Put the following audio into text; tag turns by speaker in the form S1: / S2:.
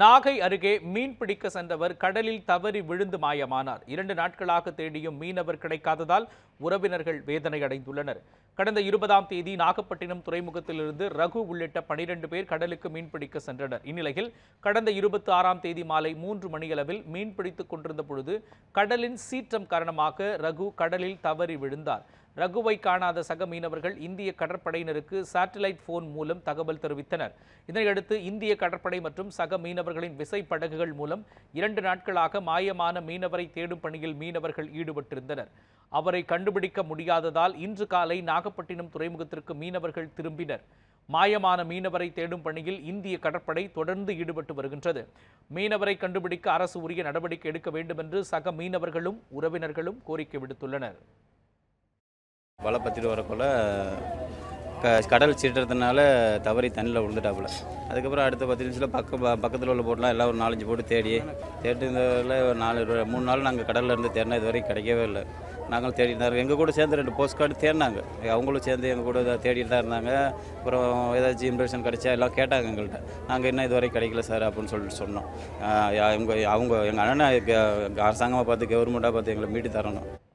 S1: நாகை அருகே மீன் பிடிக்க சென்றவர் கடலில் தவறி விழுந்து மாயமானார் இரண்டு நாட்களாக தேடியும் மீனவர் கிடைக்காததால் உறவினர்கள் வேதனை அடைந்துள்ளனர் கடந்த இருபதாம் தேதி நாகப்பட்டினம் துறைமுகத்திலிருந்து ரகு உள்ளிட்ட பனிரெண்டு பேர் கடலுக்கு மீன்பிடிக்க சென்றனர் இந்நிலையில் கடந்த இருபத்தி ஆறாம் தேதி மாலை மூன்று மணியளவில் மீன்பிடித்துக் கொண்டிருந்த பொழுது கடலின் சீற்றம் காரணமாக ரகு கடலில் தவறி விழுந்தார் ரகுவை காணாத சக மீனவர்கள் இந்திய கடற்படையினருக்கு சாட்டிலைட் போன் மூலம் தகவல் தெரிவித்தனர் இதனையடுத்து இந்திய கடற்படை மற்றும் சக மீனவர்களின் விசைப்படகுகள் மூலம் இரண்டு நாட்களாக மாயமான மீனவரை தேடும் பணியில் மீனவர்கள் ஈடுபட்டிருந்தனர் அவரை கண்டுபிடிக்க முடியாததால் இன்று காலை நாகப்பட்டினம் துறைமுகத்திற்கு மீனவர்கள் திரும்பினர் மாயமான மீனவரை தேடும் பணியில் இந்திய கடற்படை தொடர்ந்து ஈடுபட்டு வருகின்றது மீனவரை கண்டுபிடிக்க அரசு உரிய நடவடிக்கை எடுக்க வேண்டும் என்று சக மீனவர்களும் உறவினர்களும் கோரிக்கை விடுத்துள்ளனர்
S2: வலை பற்றிட்டு வரக்குள்ள க கடல் சீட்டுறதுனால தவறி தண்ணியில் விழுந்துட்டாப்புல அதுக்கப்புறம் அடுத்த பத்து நிமிஷத்தில் பக்க பக்கத்தில் உள்ள போட்டுலாம் எல்லாம் ஒரு நாலஞ்சு போட்டு தேடி தேடினதில் ஒரு நாலு மூணு நாள் நாங்கள் கடலில் இருந்து தேடினா இது வரைக்கும் கிடைக்கவே இல்லை நாங்களும் தேடிட்டு தான் எங்கள் கூட சேர்ந்து ரெண்டு போஸ்ட் கார்டு தேடினாங்க அவங்களும் சேர்ந்து எங்கள் கூட தேடிட்டு தான் இருந்தாங்க அப்புறம் ஏதாச்சும் இன்ஃபர்மேஷன் கிடைச்சா எல்லாம் கேட்டாங்க எங்கள்கிட்ட நாங்கள் இன்னும் இது வரைக்கும் கிடைக்கல சார் அப்படின்னு சொல்லிட்டு சொன்னோம் இவங்க அவங்க எங்கள் அண்ணனை அரசாங்கமாக பார்த்து கவர்மெண்ட்டாக பார்த்து எங்களை மீட்டு தரணும்